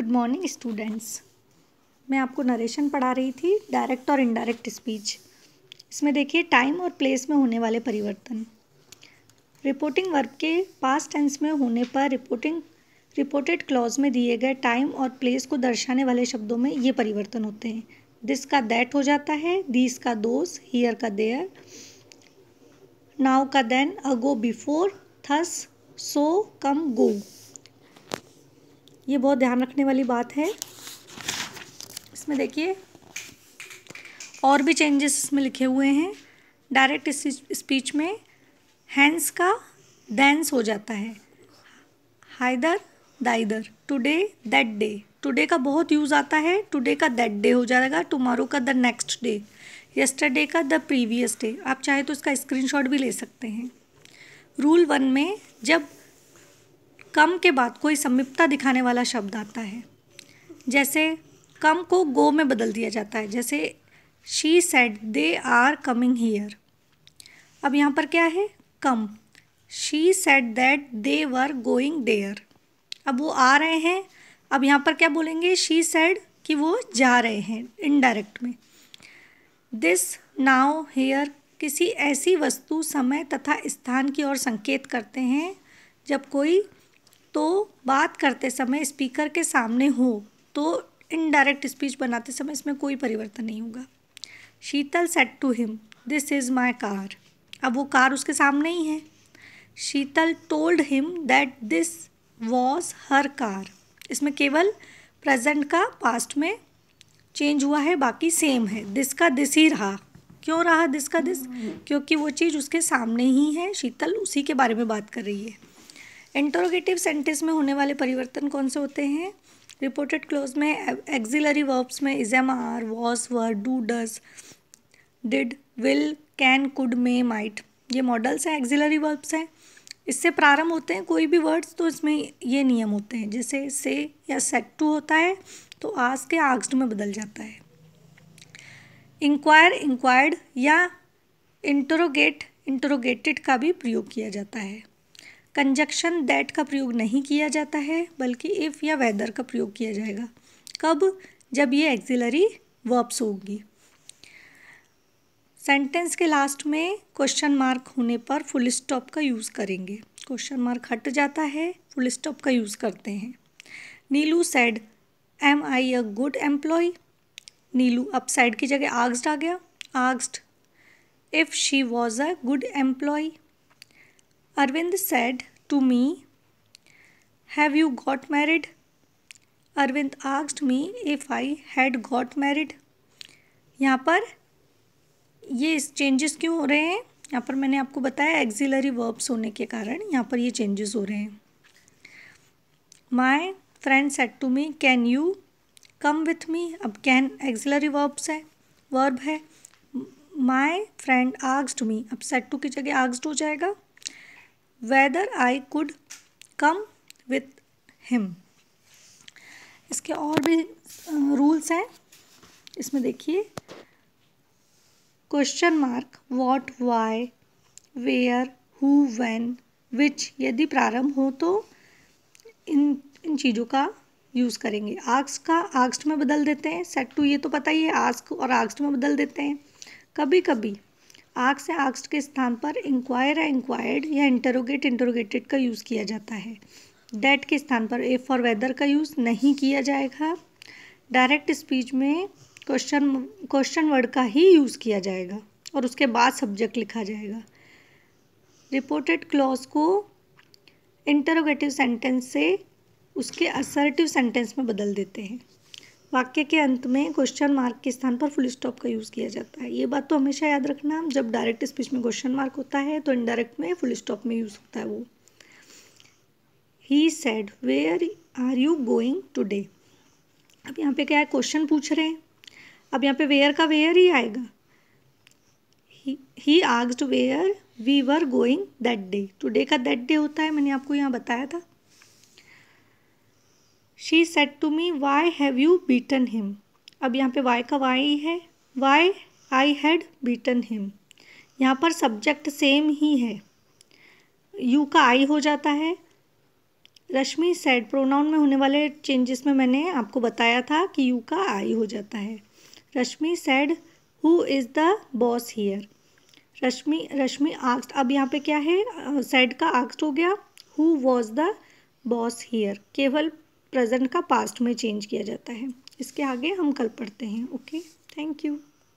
good morning students मैं आपको narration पढ़ा रही थी डायरेक्ट और इनडायरेक्ट स्पीच इसमें देखिए टाइम और प्लेस में होने वाले परिवर्तन रिपोर्टिंग वर्ब के पास्ट टेंस में होने पर रिपोर्टिंग रिपोर्टेड क्लॉज में दिए गए टाइम और प्लेस को दर्शाने वाले शब्दों में ये परिवर्तन होते हैं दिस का दैट हो जाता है दिस का दोस हियर का देयर नाव का then ago before thus so come go ये बहुत ध्यान रखने वाली बात है इसमें देखिए और भी चेंजेस इसमें लिखे हुए हैं डायरेक्ट स्पीच में हैंस का देंस हो जाता है hither thither today that day today का बहुत यूज़ आता है टुडे का दैट डे हो जाएगा टुमारो का द नेक्स्ट डे यस्टरडे का द प्रीवियस डे आप चाहे तो इसका स्क्रीनशॉट भी ले सकते हैं रूल वन में जब कम के बाद कोई समीपता दिखाने वाला शब्द आता है जैसे कम को गो में बदल दिया जाता है जैसे she said they are coming here अब यहाँ पर क्या है come she said that they were going there अब वो आ रहे हैं अब यहाँ पर क्या बोलेंगे शी सेड कि वो जा रहे हैं इनडायरेक्ट में दिस नाव हेयर किसी ऐसी वस्तु समय तथा स्थान की ओर संकेत करते हैं जब कोई तो बात करते समय स्पीकर के सामने हो तो इनडायरेक्ट स्पीच बनाते समय इसमें कोई परिवर्तन नहीं होगा Sheetal said to him this is my car अब वो कार उसके सामने ही है Sheetal told him that this was her car इसमें केवल प्रेजेंट का पास्ट में चेंज हुआ है बाकी सेम है दिस का दिस ही रहा क्यों रहा दिस का दिस क्योंकि वो चीज़ उसके सामने ही है शीतल उसी के बारे में बात कर रही है इंटरोगेटिव सेंटेंस में होने वाले परिवर्तन कौन से होते हैं रिपोर्टेड क्लोज में एक्जिलरी वर्ब्स में is am are was were do does did will can could may might ये मॉडल्स हैं एक्जिलरी वर्ब्स हैं इससे प्रारंभ होते हैं कोई भी वर्ड्स तो इसमें ये नियम होते हैं जैसे से या सेट टू होता है तो आज के आग्स्ट में बदल जाता है इंक्वायर इंक्वायर्ड या इंटरोगेट इंटरोगेटेड का भी प्रयोग किया जाता है कंजक्शन दैट का प्रयोग नहीं किया जाता है बल्कि इफ़ या वेदर का प्रयोग किया जाएगा कब जब ये एक्जिलरी वर्ब्स होगी सेंटेंस के लास्ट में क्वेश्चन मार्क होने पर फुल स्टॉप का यूज़ करेंगे क्वेश्चन मार्क हट जाता है फुल स्टॉप का यूज़ करते हैं Neelu said am I a good employee Neelu अप साइड की जगह आग्स्ट आ गया आग्स्ट if she was a good employee Arvind said to me have you got married Arvind asked me if I had got married यहाँ पर ये चेंजेस क्यों हो रहे हैं यहाँ पर मैंने आपको बताया एक्सिलरी वर्ब्स होने के कारण यहाँ पर ये चेंजेस हो रहे हैं my friend said to me can you come with me अब कैन एक्सिलरी वर्ब्स है वर्ब है माय फ्रेंड आग्स्ड मी अब सेट टू की जगह आग्स्ड हो जाएगा whether I could come with him इसके और भी रूल्स हैं इसमें देखिए question mark what why where who when which यदि प्रारंभ हो तो इन इन चीज़ों का यूज़ करेंगे आक्स का आक्स्ट में बदल देते हैं सेट टू ये तो पता ही है आस्क और आक्स्ट में बदल देते हैं कभी कभी आक्स या आक्सड के स्थान पर इंक्वायर या इंक्वायर्ड या इंटरोगेट इंटरोगेटेड का यूज़ किया जाता है डेट के स्थान पर ए फॉर वेदर का यूज़ नहीं किया जाएगा डायरेक्ट स्पीच में क्वेश्चन क्वेश्चन वर्ड का ही यूज़ किया जाएगा और उसके बाद सब्जेक्ट लिखा जाएगा रिपोर्टेड क्लॉज को इंटरोगेटिव सेंटेंस से उसके असर्टिव सेंटेंस में बदल देते हैं वाक्य के अंत में क्वेश्चन मार्क के स्थान पर फुल स्टॉप का यूज़ किया जाता है ये बात तो हमेशा याद रखना जब डायरेक्ट स्पीच में क्वेश्चन मार्क होता है तो इनडायरेक्ट में फुल स्टॉप में यूज़ होता है वो he said where are you going today अब यहाँ पे क्या है क्वेश्चन पूछ रहे हैं अब यहाँ पे वेयर का वेयर ही आएगा he asked where we were going that day today का दैट डे होता है मैंने आपको यहाँ बताया था she said to me why have you beaten him अब यहाँ पे वाई का वाई है why I had beaten him यहाँ पर सब्जेक्ट सेम ही है यू का आई हो जाता है रश्मि सेड प्रोनाउन में होने वाले चेंजेस में मैंने आपको बताया था कि यू का आई हो जाता है Rashmi said who is the boss here Rashmi Rashmi आक्स्ट अब यहाँ पे क्या है सेड का आक्स्ट हो गया who was the boss here केवल प्रेजेंट का पास्ट में चेंज किया जाता है इसके आगे हम कल पढ़ते हैं ओके थैंक यू